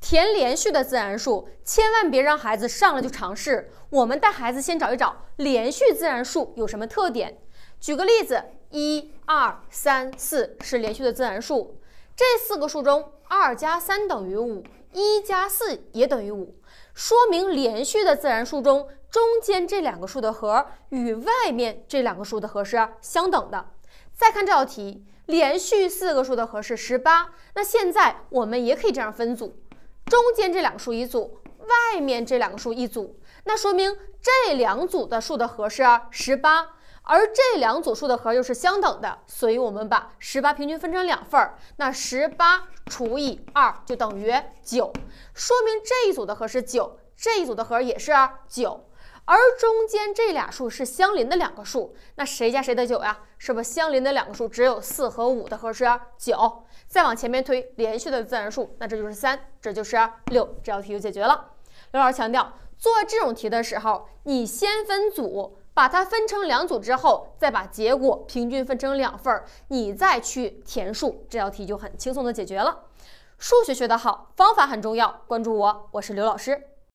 填连续的自然数，千万别让孩子上来就尝试。我们带孩子先找一找连续自然数有什么特点。举个例子，一、二、三、四，是连续的自然数。这四个数中，二加三等于五，一加四也等于五，说明连续的自然数中，中间这两个数的和与外面这两个数的和是相等的。再看这道题，连续四个数的和是十八，那现在我们也可以这样分组。中间这两个数一组，外面这两个数一组，那说明这两组的数的和是十八，而这两组数的和又是相等的，所以，我们把十八平均分成两份那十八除以二就等于九，说明这一组的和是九，这一组的和也是九。而中间这俩数是相邻的两个数，那谁加谁得九呀？是不是相邻的两个数只有四和五的和是九？再往前面推，连续的自然数，那这就是三，这就是六，这道题就解决了。刘老师强调，做这种题的时候，你先分组，把它分成两组之后，再把结果平均分成两份，你再去填数，这道题就很轻松的解决了。数学学得好，方法很重要，关注我，我是刘老师。